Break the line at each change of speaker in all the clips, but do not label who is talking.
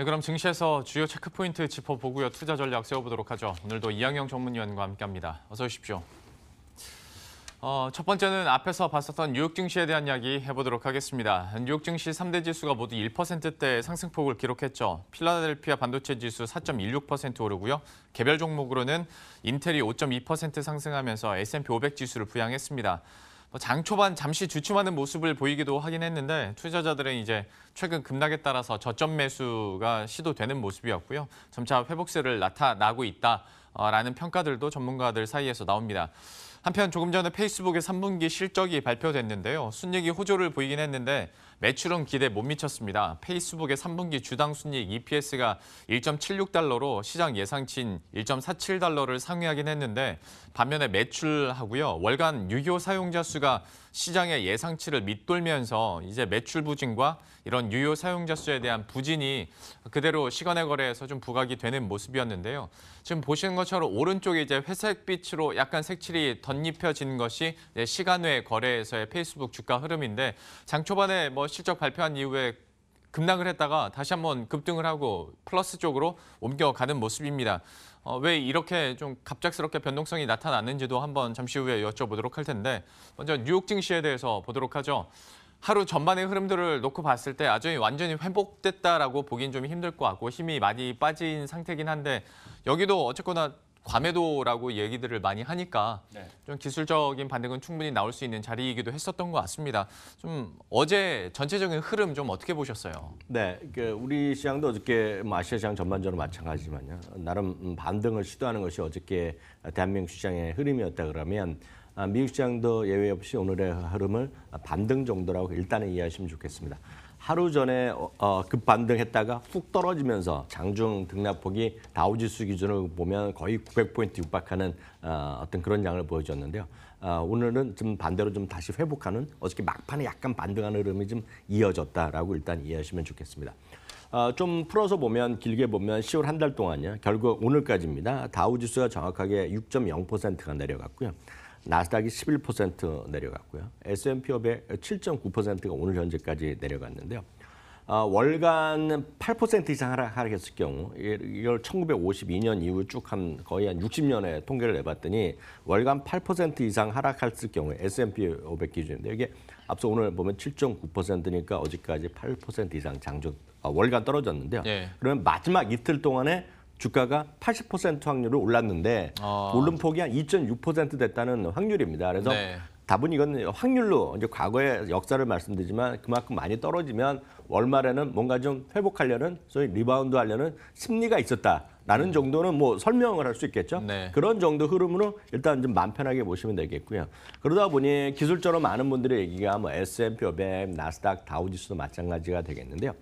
네, 그럼 증시에서 주요 체크포인트 짚어보고요. 투자 전략 세워보도록 하죠. 오늘도 이양영 전문위원과 함께합니다. 어서 오십시오. 어, 첫 번째는 앞에서 봤었던 뉴욕 증시에 대한 이야기 해보도록 하겠습니다. 뉴욕 증시 3대 지수가 모두 1%대 상승폭을 기록했죠. 필라델피아 반도체 지수 4.16% 오르고요. 개별 종목으로는 인텔이 5.2% 상승하면서 S&P 500 지수를 부양했습니다. 뭐 장 초반 잠시 주춤하는 모습을 보이기도 하긴 했는데 투자자들은 이제 최근 급락에 따라서 저점 매수가 시도되는 모습이었고요. 점차 회복세를 나타나고 있다라는 평가들도 전문가들 사이에서 나옵니다. 한편 조금 전에 페이스북의 3분기 실적이 발표됐는데요. 순이익이 호조를 보이긴 했는데 매출은 기대 못 미쳤습니다. 페이스북의 3분기 주당 순이익 EPS가 1.76달러로 시장 예상치인 1.47달러를 상회하긴 했는데 반면에 매출하고요. 월간 유효 사용자 수가 시장의 예상치를 밑돌면서 이제 매출 부진과 이런 유효 사용자 수에 대한 부진이 그대로 시간의 거래에서 좀 부각이 되는 모습이었는데요. 지금 보시는 것처럼 오른쪽에 이제 회색 빛으로 약간 색칠이 덧입혀진 것이 시간외 거래에서의 페이스북 주가 흐름인데 장 초반에 뭐 실적 발표한 이후에 급락을 했다가 다시 한번 급등을 하고 플러스 쪽으로 옮겨가는 모습입니다. 어, 왜 이렇게 좀 갑작스럽게 변동성이 나타났는지도 한번 잠시 후에 여쭤보도록 할 텐데 먼저 뉴욕 증시에 대해서 보도록 하죠. 하루 전반의 흐름들을 놓고 봤을 때 아주 완전히 회복됐다라고 보긴 좀 힘들 것 같고 힘이 많이 빠진 상태긴 한데 여기도 어쨌거나 과매도라고 얘기들을 많이 하니까 네. 좀 기술적인 반등은 충분히 나올 수 있는 자리이기도 했었던 것 같습니다. 좀 어제 전체적인 흐름 좀 어떻게 보셨어요?
네, 그 우리 시장도 어저께 뭐 아시아 시장 전반적으로 마찬가지지만요. 나름 반등을 시도하는 것이 어저께 대한민국 시장의 흐름이었다 그러면 아, 미국 시장도 예외 없이 오늘의 흐름을 반등 정도라고 일단은 이해하시면 좋겠습니다. 하루 전에 어, 어, 급반등했다가 훅 떨어지면서 장중 등락폭이 다우지수 기준으로 보면 거의 900포인트 육박하는 어, 어떤 그런 양을 보여줬는데요. 어, 오늘은 좀 반대로 좀 다시 회복하는 어저께 막판에 약간 반등하는 흐름이 좀 이어졌다라고 일단 이해하시면 좋겠습니다. 어, 좀 풀어서 보면 길게 보면 10월 한 달 동안요. 결국 오늘까지입니다. 다우지수가 정확하게 6.0%가 내려갔고요. 나스닥이 11% 내려갔고요. S&P 500 7.9%가 오늘 현재까지 내려갔는데요. 아, 월간 8% 이상 하락했을 경우 이걸 1952년 이후 쭉 한 거의 한6 0년에 통계를 내봤더니 월간 8% 이상 하락했을 경우에 S&P 500 기준인데 이게 앞서 오늘 보면 7.9%니까 어제까지 8% 이상 장중 아, 월간 떨어졌는데요. 네. 그러면 마지막 이틀 동안에 주가가 80% 확률로 올랐는데 아. 오른 폭이 한 2.6% 됐다는 확률입니다. 그래서 네. 답은 이건 확률로 이제 과거의 역사를 말씀드리지만 그만큼 많이 떨어지면 월말에는 뭔가 좀 회복하려는 소위 리바운드 하려는 심리가 있었다라는 음. 정도는 뭐 설명을 할 수 있겠죠. 네. 그런 정도 흐름으로 일단 좀 마음 편하게 보시면 되겠고요. 그러다 보니 기술적으로 많은 분들의 얘기가 뭐 S&P 500, 나스닥, 다우지수도 마찬가지가 되겠는데요.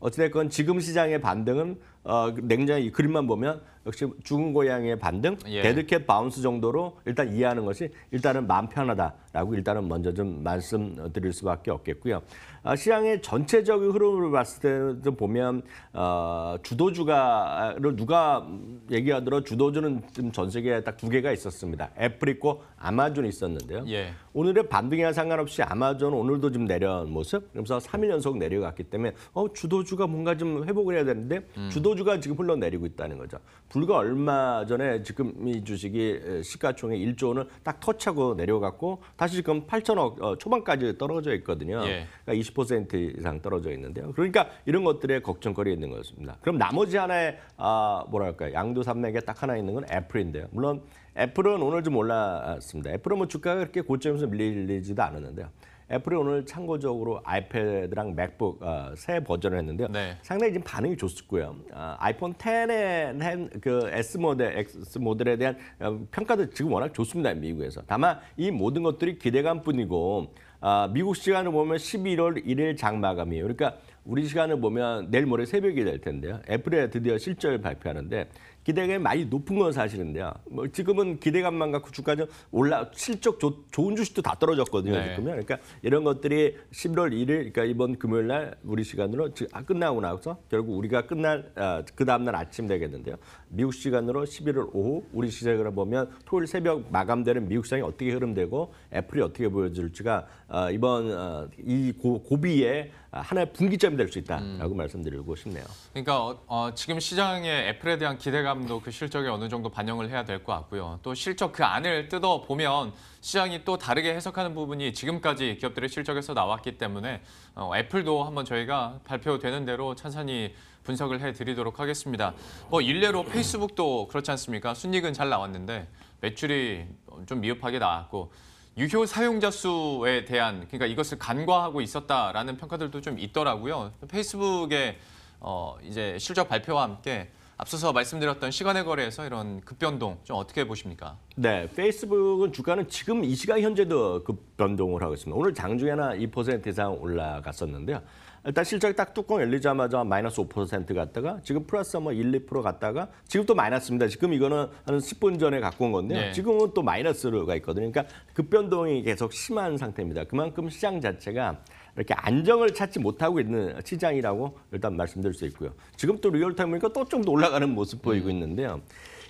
어찌됐건 지금 시장의 반등은 어, 냉장이 그림만 보면 역시 죽은 고양이의 반등, 예. 데드캣 바운스 정도로 일단 이해하는 것이 일단은 마음 편하다라고 일단은 먼저 좀 말씀드릴 수밖에 없겠고요. 아, 시장의 전체적인 흐름을 봤을 때도 보면 어, 주도주가를 누가 얘기하더라 주도주는 지금 전 세계에 딱 두 개가 있었습니다. 애플 있고 아마존이 있었는데요. 예. 오늘의 반등이나 상관없이 아마존 오늘도 좀 내려온 모습. 그러면서 3일 연속 내려갔기 때문에 어, 주도주가 뭔가 좀 회복을 해야 되는데 음. 주도주가 지금 흘러내리고 있다는 거죠. 불과 얼마 전에 지금 이 주식이 시가총액 1조 원을 딱 터치하고 내려갔고 다시 지금 8천억 어, 초반까지 떨어져 있거든요. 예. 그러니까 20% 이상 떨어져 있는데요. 그러니까 이런 것들의 걱정거리 있는 것입니다. 그럼 나머지 하나의 아, 뭐랄까요 양도 산맥에 딱 하나 있는 건 애플인데요. 물론 애플은 오늘 좀 올랐습니다. 애플은 뭐 주가가 그렇게 고점에서 밀리지도 않았는데요. 애플이 오늘 참고적으로 아이패드랑 맥북 어, 새 버전을 했는데요. 네. 상당히 지금 반응이 좋았고요. 어, 아이폰 10의 그 S 모델, X 모델에 대한 어, 평가도 지금 워낙 좋습니다. 미국에서. 다만 이 모든 것들이 기대감뿐이고 아, 미국 시간을 보면 11월 1일 장 마감이에요. 그러니까 우리 시간을 보면 내일 모레 새벽이 될 텐데요. 애플에 드디어 실적을 발표하는데 기대감이 많이 높은 건 사실인데요. 뭐 지금은 기대감만 갖고 주가는 올라 실적 조, 좋은 주식도 다 떨어졌거든요. 네. 지금요. 그러니까 이런 것들이 11월 1일 그러니까 이번 금요일 날 우리 시간으로 지금 아, 끝나고 나서 결국 우리가 끝날 아, 그 다음 날 아침 되겠는데요. 미국 시간으로 11월 오후 우리 시장으로 보면 토요일 새벽 마감되는 미국 시장이 어떻게 흐름되고 애플이 어떻게 보여질지가 아, 이번 아, 이 고, 고비에 하나의 분기점이 될 수 있다라고 음. 말씀드리고 싶네요.
그러니까 어, 어, 지금 시장의 애플에 대한 기대감 기대감도 그 실적에 어느 정도 반영을 해야 될 것 같고요. 또 실적 그 안을 뜯어 보면 시장이 또 다르게 해석하는 부분이 지금까지 기업들의 실적에서 나왔기 때문에 어, 애플도 한번 저희가 발표되는 대로 찬찬히 분석을 해드리도록 하겠습니다. 뭐 일례로 페이스북도 그렇지 않습니까? 순익은 잘 나왔는데 매출이 좀 미흡하게 나왔고 유효 사용자 수에 대한 그러니까 이것을 간과하고 있었다라는 평가들도 좀 있더라고요. 페이스북의 어, 이제 실적 발표와 함께 앞서서 말씀드렸던 시간의 거래에서 이런 급변동 좀 어떻게 보십니까?
네, 페이스북은 주가는 지금 이 시간 현재도 급변동을 하고 있습니다. 오늘 장중에나 2% 이상 올라갔었는데요. 일단 실적이 딱 뚜껑 열리자마자 마이너스 5% 갔다가 지금 플러스 뭐 1, 2% 갔다가 지금 또 마이너스입니다. 지금 이거는 한 10분 전에 갖고 온 건데요. 네. 지금은 또 마이너스가 있거든요. 그러니까 급변동이 계속 심한 상태입니다. 그만큼 시장 자체가 이렇게 안정을 찾지 못하고 있는 시장이라고 일단 말씀드릴 수 있고요. 지금 또 리얼타임 보니까 또 좀 더 올라가는 모습 보이고 음. 있는데요.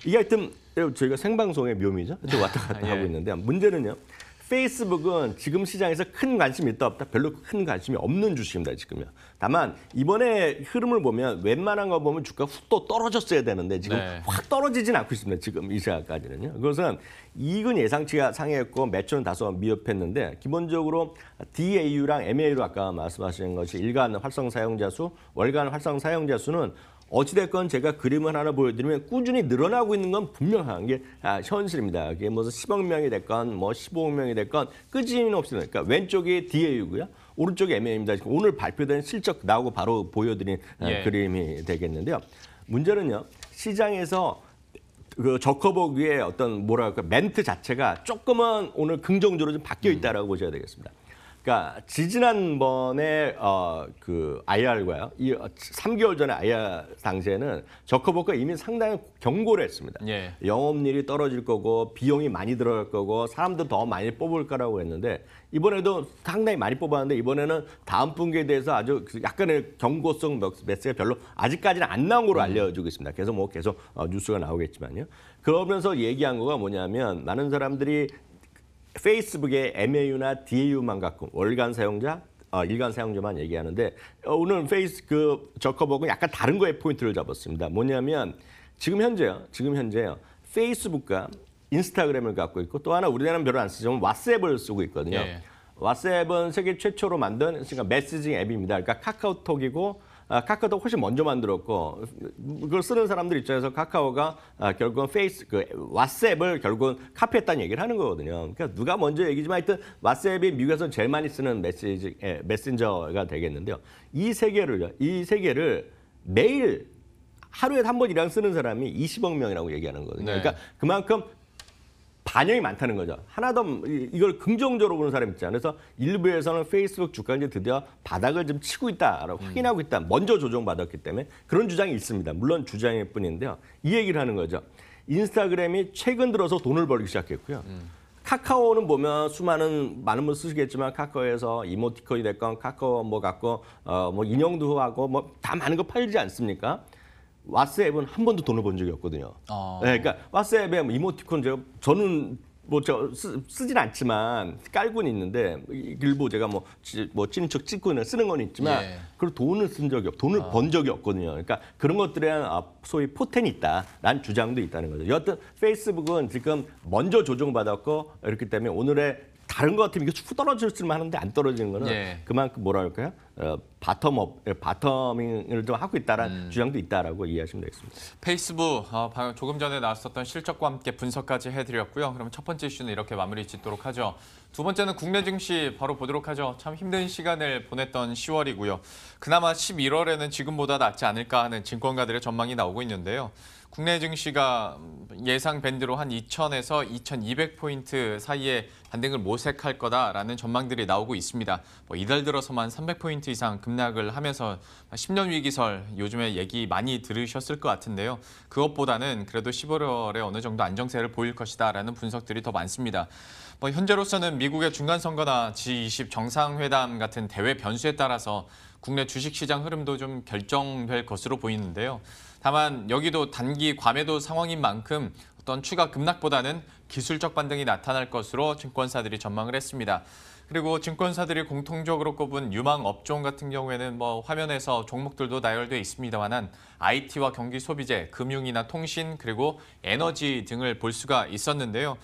이게 하여튼 저희가 생방송의 묘미죠. 또 왔다 갔다 아, 예. 하고 있는데 문제는요. 페이스북은 지금 시장에서 큰 관심이 있다 없다 별로 큰 관심이 없는 주식입니다 지금요. 다만 이번에 흐름을 보면 웬만한 거 보면 주가 훅 또 떨어졌어야 되는데 지금 네. 확 떨어지진 않고 있습니다 지금 이 시간까지는요. 그것은 이익은 예상치가 상했고 매출은 다소 미흡했는데 기본적으로 DAU랑 MAU로 아까 말씀하신 것이 일간 활성 사용자 수, 월간 활성 사용자 수는 어찌됐건 제가 그림을 하나 보여드리면 꾸준히 늘어나고 있는 건 분명한 게 아, 현실입니다. 이게 무슨 10억 명이 됐건 뭐 15억 명이 됐건 끄짐없이 그러니까 왼쪽이 DAU고요. 오른쪽이 MA입니다. 오늘 발표된 실적 나오고 바로 보여드린 아, 예. 그림이 되겠는데요. 문제는요. 시장에서 그 저커버기의 어떤 뭐랄까 멘트 자체가 조금은 오늘 긍정적으로 좀 바뀌어 있다라고 음. 보셔야 되겠습니다. 그러니까 지지난번에 어, 그 IR과요. 이 3개월 전에 IR 당시에는 저커버가 이미 상당히 경고를 했습니다. 예. 영업률이 떨어질 거고 비용이 많이 들어갈 거고 사람들 더 많이 뽑을 거라고 했는데 이번에도 상당히 많이 뽑았는데 이번에는 다음 분기에 대해서 아주 그 약간의 경고성 메시가 별로 아직까지는 안 나온 걸로 알려주고 있습니다. 그래서 뭐 계속 어, 뉴스가 나오겠지만요. 그러면서 얘기한 거가 뭐냐면 많은 사람들이 페이스북에 MAU나 DAU만 갖고 월간 사용자 어, 일간 사용자만 얘기하는데 어, 오늘 페이스 그 저커버그는 약간 다른 거에 포인트를 잡았습니다. 뭐냐면 지금 현재요. 지금 현재요. 페이스북과 인스타그램을 갖고 있고 또 하나 우리나라는 별로 안 쓰지만 왓츠앱을 쓰고 있거든요. 예. 왓츠앱은 세계 최초로 만든 그러니까 메시징 앱입니다. 그러니까 카카오톡이고 아, 카카오도 훨씬 먼저 만들었고 그걸 쓰는 사람들 입장에서 카카오가 아, 결국은 페이스 그왓셉을 결국은 카피했다는 얘기를 하는 거거든요. 그러니까 누가 먼저 얘기지만 하여튼 왓셉이 미국에서 제일 많이 쓰는 메시지 에, 예, 메신저가 되겠는데요. 이세계를이세계를 매일 하루에 한 번이랑 쓰는 사람이 20억 명이라고 얘기하는 거거든요. 네. 그러니까 그만큼 반영이 많다는 거죠. 하나 더 이걸 긍정적으로 보는 사람 있잖아요. 그래서 일부에서는 페이스북 주가 이제 드디어 바닥을 좀 치고 있다라고 음. 확인하고 있다. 먼저 조정받았기 때문에 그런 주장이 있습니다. 물론 주장일 뿐인데요. 이 얘기를 하는 거죠. 인스타그램이 최근 들어서 돈을 벌기 시작했고요. 음. 카카오는 보면 수많은 많은 분 쓰시겠지만 카카오에서 이모티콘이 됐건 카카오 뭐 갖고 어뭐 인형도 하고 뭐 다 많은 거 팔지 않습니까? 왓츠앱은 한 번도 돈을 번 적이 없거든요. 아. 네, 그러니까 왓츠앱에 뭐 이모티콘 제가 저는 뭐 저 쓰진 않지만 깔고는 있는데 일부 제가 뭐, 찌, 뭐 찌는 척 찍고는 쓰는 건 있지만 예. 그고 돈을 쓴 적이 없, 돈을 아. 번 적이 없거든요. 그러니까 그런 것들에 대한 아, 소위 포텐이 있다라는 주장도 있다는 거죠. 여하튼 페이스북은 지금 먼저 조정받았고 그렇기 때문에 오늘의 다른 것 같으면 이게 쭉 떨어질 만하는데안 떨어지는 거는 예. 그만큼 뭐랄까요? 어, 바텀업, 예, 바텀을좀 하고 있다라는 음. 주장도 있다라고 이해하시면 되겠습니다.
페이스북 어, 방금 조금 전에 나왔었던 실적과 함께 분석까지 해드렸고요. 그럼 첫 번째 이슈는 이렇게 마무리 짓도록 하죠. 두 번째는 국내 증시 바로 보도록 하죠. 참 힘든 시간을 보냈던 10월이고요. 그나마 11월에는 지금보다 낫지 않을까 하는 증권가들의 전망이 나오고 있는데요. 국내 증시가 음, 예상 밴드로 한 2,000에서 2,200포인트 사이에 반등을 모색할 거다라는 전망들이 나오고 있습니다. 뭐 이달 들어서만 300포인트 이상 급락을 하면서 10년 위기설 요즘에 얘기 많이 들으셨을 것 같은데요. 그것보다는 그래도 11월에 어느 정도 안정세를 보일 것이다라는 분석들이 더 많습니다. 뭐 현재로서는 미국의 중간 선거나 G20 정상회담 같은 대외 변수에 따라서 국내 주식시장 흐름도 좀 결정될 것으로 보이는데요. 다만 여기도 단기 과매도 상황인 만큼 어떤 추가 급락보다는 기술적 반등이 나타날 것으로 증권사들이 전망을 했습니다. 그리고 증권사들이 공통적으로 꼽은 유망 업종 같은 경우에는 뭐 화면에서 종목들도 나열돼 있습니다만은 IT와 경기 소비재, 금융이나 통신 그리고 에너지 등을 볼 수가 있었는데요.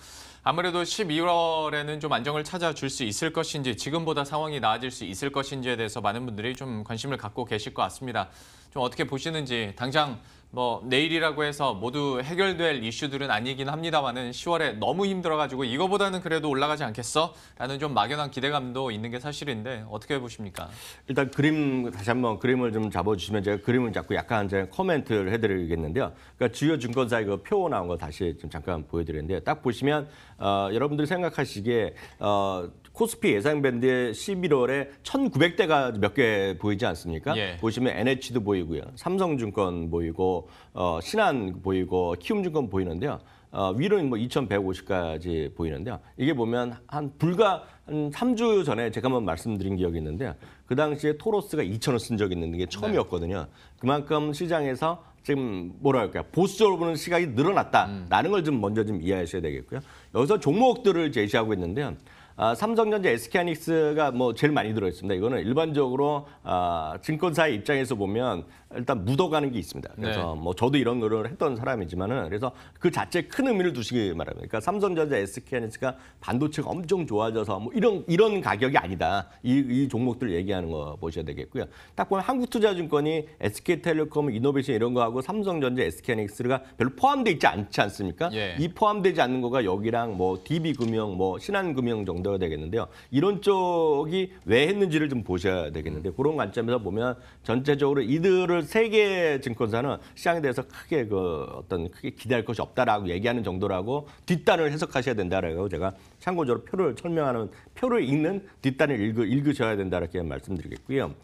아무래도 12월에는 좀 안정을 찾아줄 수 있을 것인지 지금보다 상황이 나아질 수 있을 것인지에 대해서 많은 분들이 좀 관심을 갖고 계실 것 같습니다. 좀 어떻게 보시는지 당장 뭐 내일이라고 해서 모두 해결될 이슈들은 아니긴 합니다만은 10월에 너무 힘들어가지고 이거보다는 그래도 올라가지 않겠어라는 좀 막연한 기대감도 있는 게 사실인데 어떻게 보십니까?
일단 그림 다시 한번 그림을 좀 잡아주시면 제가 그림을 자꾸 약간 이제 코멘트를 해드리겠는데요. 그러니까 주요 증권사의 그표 나온 거 다시 좀 잠깐 보여드리는데 딱 보시면 어, 여러분들이 생각하시기에 어, 코스피 예상 밴드에 11월에 1,900대가 몇 개 보이지 않습니까? 예. 보시면 NH도 보이고요. 삼성증권 보이고 어, 신한 보이고 키움증권 보이는데요. 어, 위로는 뭐 2,150까지 보이는데요. 이게 보면 한 불과 한 3주 전에 제가 한번 말씀드린 기억이 있는데 요그 당시에 토로스가 2 0 0 0을쓴 적이 있는 게 네. 처음이었거든요. 네. 그만큼 시장에서 지금 뭐랄까 보수적으로 보는 시각이 늘어났다라는 음. 걸좀 먼저 좀 이해하셔야 되겠고요. 여기서 종목들을 제시하고 있는데요. 아, 삼성전자, SK하이닉스가 뭐 제일 많이 들어있습니다. 이거는 일반적으로 아, 증권사의 입장에서 보면 일단 묻어가는 게 있습니다. 그래서 네. 뭐 저도 이런 거를 했던 사람이지만은 그래서 그자체큰 의미를 두시기 바랍니다. 그러니까 삼성전자, SK하이닉스가 반도체가 엄청 좋아져서 뭐 이런 이런 가격이 아니다. 이, 이 종목들 얘기하는 거 보셔야 되겠고요. 딱 보면 한국투자증권이 SK텔레콤, 이노베이션 이런 거하고 삼성전자, SK하이닉스가 별로 포함돼 있지 않지 않습니까? 예. 이 포함되지 않는 거가 여기랑 뭐 DB금융, 뭐 신한금융 정도 만들어야 되겠는데요. 이론 쪽이 왜 했는지를 좀 보셔야 되겠는데 음. 그런 관점에서 보면 전체적으로 이들을 세계 증권사는 시장에 대해서 크게 그 어떤 크게 기대할 것이 없다라고 얘기하는 정도라고 뒷단을 해석하셔야 된다라고 제가 참고적으로 표를 설명하는 표를 읽는 뒷단을 읽으, 읽으셔야 된다 이렇 말씀드리겠고요.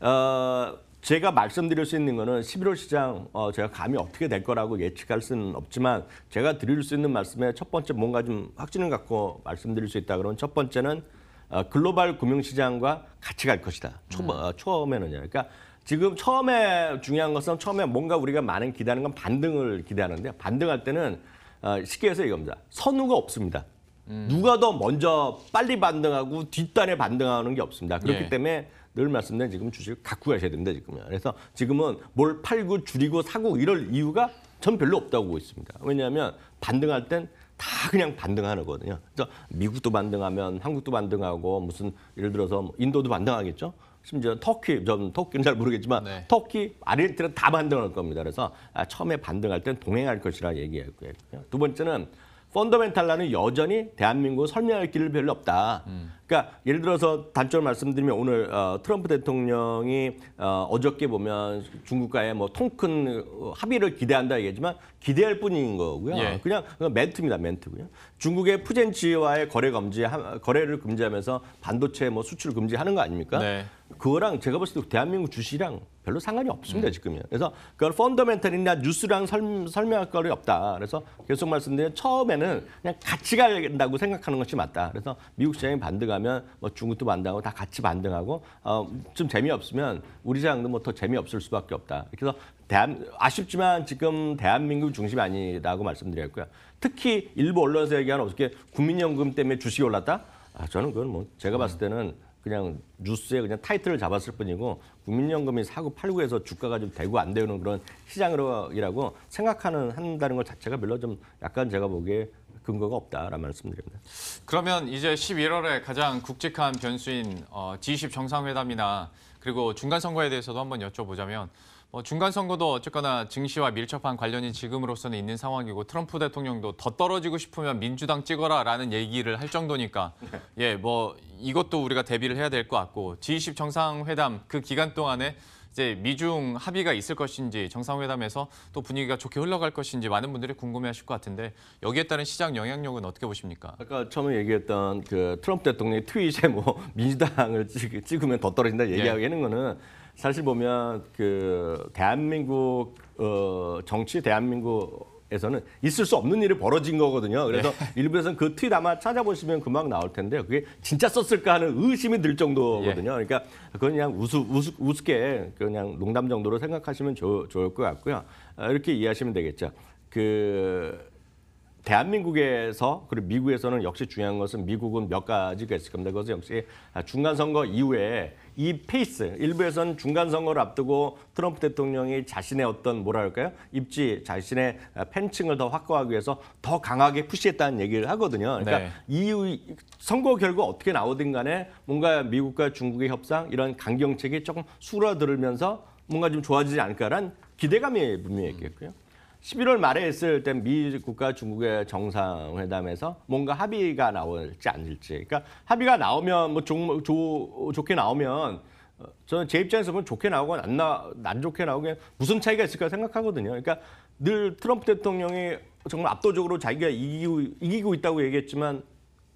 어, 제가 말씀드릴 수 있는 거는 11월 시장 어, 제가 감이 어떻게 될 거라고 예측할 수는 없지만 제가 드릴 수 있는 말씀에 첫 번째 뭔가 좀 확신을 갖고 말씀드릴 수 있다 그러면 첫 번째는 어, 글로벌 금융시장과 같이 갈 것이다. 초반, 음. 어, 처음에는요. 그러니까 지금 처음에 중요한 것은 처음에 뭔가 우리가 많은 기대하는 건 반등을 기대하는데 반등할 때는 어, 쉽게 해서 이겁니다. 선우가 없습니다. 음. 누가 더 먼저 빨리 반등하고 뒷단에 반등하는 게 없습니다. 그렇기 예. 때문에 늘 말씀드린 지금 주식을 갖고 가셔야 됩니다. 지금은. 그래서 지금은 뭘 팔고 줄이고 사고 이럴 이유가 전 별로 없다고 보고 있습니다. 왜냐하면 반등할 땐 다 그냥 반등하는 거거든요. 그래서 미국도 반등하면 한국도 반등하고 무슨 예를 들어서 뭐 인도도 반등하겠죠. 심지어 터키, 전 터키는 잘 모르겠지만 네. 터키, 아르헨티나 다 반등할 겁니다. 그래서 아, 처음에 반등할 땐 동행할 것이라 얘기했고요. 두 번째는 펀더멘탈라는 여전히 대한민국 설명할 길을 별로 없다. 음. 그러니까 예를 들어서 단점으 말씀드리면 오늘 어, 트럼프 대통령이 어, 어저께 보면 중국과의 뭐 통큰 어, 합의를 기대한다 얘기했지만 기대할 뿐인 거고요. 예. 그냥, 그냥 멘트입니다, 멘트고요. 중국의 푸젠치와의 거래 금지 거래를 금지하면서 반도체 뭐 수출 을 금지하는 거 아닙니까? 네. 그거랑 제가 봤을 때 대한민국 주식이랑 별로 상관이 없습니다 음. 지금요 그래서 그걸 펀더멘탈이나 뉴스랑 설, 설명할 거리 없다. 그래서 계속 말씀드린 처음에는 그냥 같이 가야된다고 생각하는 것이 맞다. 그래서 미국 시장이 반등하면 뭐 중국도 반등하고 다 같이 반등하고 어, 좀 재미없으면 우리 시장도 뭐 더 재미없을 수밖에 없다. 그래서 대한, 아쉽지만 지금 대한민국 중심이 아니라고 말씀드렸고요. 특히 일부 언론에서 얘기하는 어떻게 국민연금 때문에 주식이 올랐다? 아, 저는 그건 뭐 제가 음. 봤을 때는 그냥 뉴스에 그냥 타이틀을 잡았을 뿐이고 국민연금이 사고 팔고 해서 주가가 좀 되고 안 되는 그런 시장으로이라고 생각하는 한다는 것 자체가 별로 좀 약간 제가 보기에 근거가 없다라는 말씀드립니다.
그러면 이제 11월에 가장 굵직한 변수인 G20 어, 정상회담이나 그리고 중간 선거에 대해서도 한번 여쭤보자면 뭐 중간 선거도 어쨌거나 증시와 밀접한 관련이 지금으로서는 있는 상황이고 트럼프 대통령도 더 떨어지고 싶으면 민주당 찍어라라는 얘기를 할 정도니까 네. 예, 뭐 이것도 우리가 대비를 해야 될 것 같고 G20 정상회담 그 기간 동안에 이제 미중 합의가 있을 것인지 정상회담에서 또 분위기가 좋게 흘러갈 것인지 많은 분들이 궁금해하실 것 같은데 여기에 따른 시장 영향력은 어떻게 보십니까?
아까 처음에 얘기했던 그 트럼프 대통령의 트윗에 뭐 민주당을 찍으면 더 떨어진다 얘기하는 기 예. 거는 사실 보면 그 대한민국 어, 정치 대한민국 에서는 있을 수 없는 일이 벌어진 거거든요. 그래서 예. 일부에서는 그 트윗 아마 찾아보시면 금방 나올 텐데 그게 진짜 썼을까 하는 의심이 들 정도거든요. 예. 그러니까 그건 그냥 우스, 우스, 우습게 그냥 농담 정도로 생각하시면 좋, 좋을 것 같고요. 아, 이렇게 이해하시면 되겠죠. 그 대한민국에서 그리고 미국에서는 역시 중요한 것은 미국은 몇 가지가 있을 겁니다. 그것은 역시 중간 선거 이후에 이 페이스 일부에서는 중간 선거를 앞두고 트럼프 대통령이 자신의 어떤 뭐랄까요 입지 자신의 팬층을 더확보하기 위해서 더 강하게 푸시했다는 얘기를 하거든요. 그러니까 네. 이 선거 결과 어떻게 나오든 간에 뭔가 미국과 중국의 협상 이런 강경책이 조금 수어러들면서 뭔가 좀 좋아지지 않을까란 기대감이 분명히 있겠고요. 11월 말에 했을 때 미국과 중국의 정상회담에서 뭔가 합의가 나올지 아닐지 그러니까 합의가 나오면 뭐 조, 조, 좋게 나오면 어, 저는 제 입장에서 보면 좋게 나오건 안, 나, 안 좋게 나오게 무슨 차이가 있을까 생각하거든요. 그러니까 늘 트럼프 대통령이 정말 압도적으로 자기가 이기고, 이기고 있다고 얘기했지만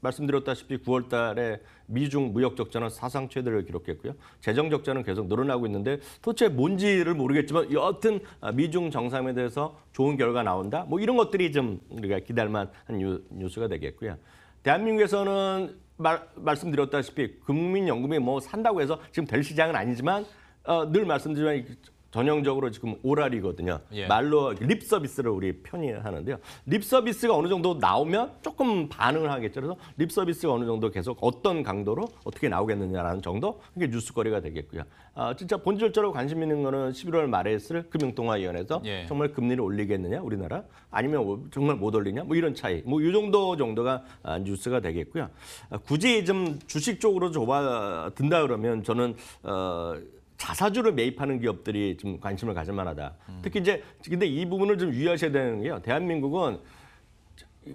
말씀드렸다시피 9월 달에 미중 무역 적자는 사상 최대를 기록했고요. 재정 적자는 계속 늘어나고 있는데 도대체 뭔지를 모르겠지만 여하튼 아, 미중 정상에 대해서 좋은 결과 나온다. 뭐 이런 것들이 좀 우리가 기다릴만 한 뉴스가 되겠고요. 대한민국에서는 말, 말씀드렸다시피 국민연금이 뭐 산다고 해서 지금 될 시장은 아니지만 어, 늘 말씀드리지만 전형적으로 지금 오랄이거든요. 예. 말로 립 서비스를 우리 편히 하는데요. 립 서비스가 어느 정도 나오면 조금 반응을 하겠죠. 그래서 립 서비스가 어느 정도 계속 어떤 강도로 어떻게 나오겠느냐라는 정도 그게 뉴스거리가 되겠고요. 아, 진짜 본질적으로 관심 있는 거는 11월 말에 있을 금융통화위원회에서 예. 정말 금리를 올리겠느냐 우리나라 아니면 뭐 정말 못 올리냐 뭐 이런 차이 뭐 이 정도 정도가 아, 뉴스가 되겠고요. 아, 굳이 좀 주식 쪽으로 좁아 든다 그러면 저는 어. 자사주를 매입하는 기업들이 좀 관심을 가질 만하다. 특히 이제 근데 이 부분을 좀 유의하셔야 되는 게요. 대한민국은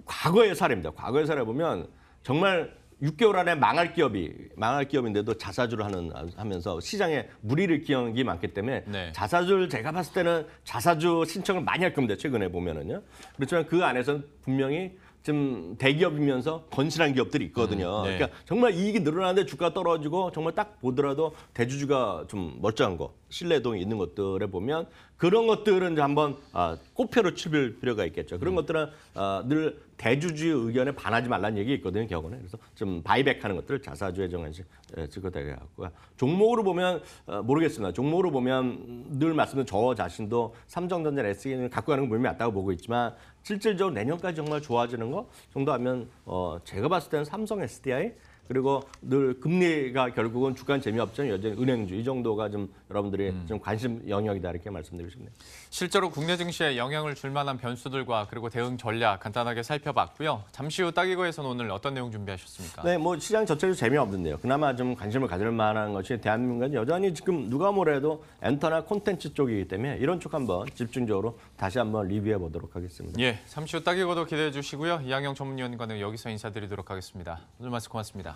과거의 사례입니다. 과거의 사례 보면 정말 6개월 안에 망할 기업이 망할 기업인데도 자사주를 하는 하면서 시장에 무리를 끼얹은 게 많기 때문에 네. 자사주를 제가 봤을 때는 자사주 신청을 많이 할 겁니다. 최근에 보면은요. 그렇지만 그 안에서는 분명히 좀 대기업이면서 건실한 기업들이 있거든요. 음, 네. 그러니까 정말 이익이 늘어나는데 주가 떨어지고 정말 딱 보더라도 대주주가 좀 멀쩡한 거, 신뢰도이 있는 것들에 보면 그런 것들은 이제 한번 아, 꽃표로 칠 필요가 있겠죠. 그런 음. 것들은 아, 늘 대주주의 의견에 반하지 말라는 얘기 있거든요, 격언에. 그래서 좀 바이백하는 것들을 자사주에 정한시 찍어달라고. 그러니까 종목으로 보면 어, 모르겠습니다. 종목으로 보면 늘 말씀드린 저 자신도 삼성전자 SK는 갖고 가는 건 분명히 맞다고 보고 있지만 실질적으로 내년까지 정말 좋아지는 거 정도 하면 어 제가 봤을 때는 삼성 SDI 그리고 늘 금리가 결국은 주간 재미없지만 여전히 은행주 이 정도가 좀 여러분들이 음. 좀 관심 영역이다 이렇게 말씀드리고 싶네요.
실제로 국내 증시에 영향을 줄 만한 변수들과 그리고 대응 전략 간단하게 살펴봤고요. 잠시 후 따기거에서는 오늘 어떤 내용 준비하셨습니까?
네, 뭐 시장 자체도 재미없는데요. 그나마 좀 관심을 가질 만한 것이 대한민국은 여전히 지금 누가 뭐래도 엔터나 콘텐츠 쪽이기 때문에 이런 쪽 한번 집중적으로 다시 한번 리뷰해 보도록 하겠습니다.
예, 잠시 후 따기거도 기대해 주시고요. 이양영 전문위원과는 여기서 인사드리도록 하겠습니다. 오늘 말씀 고맙습니다.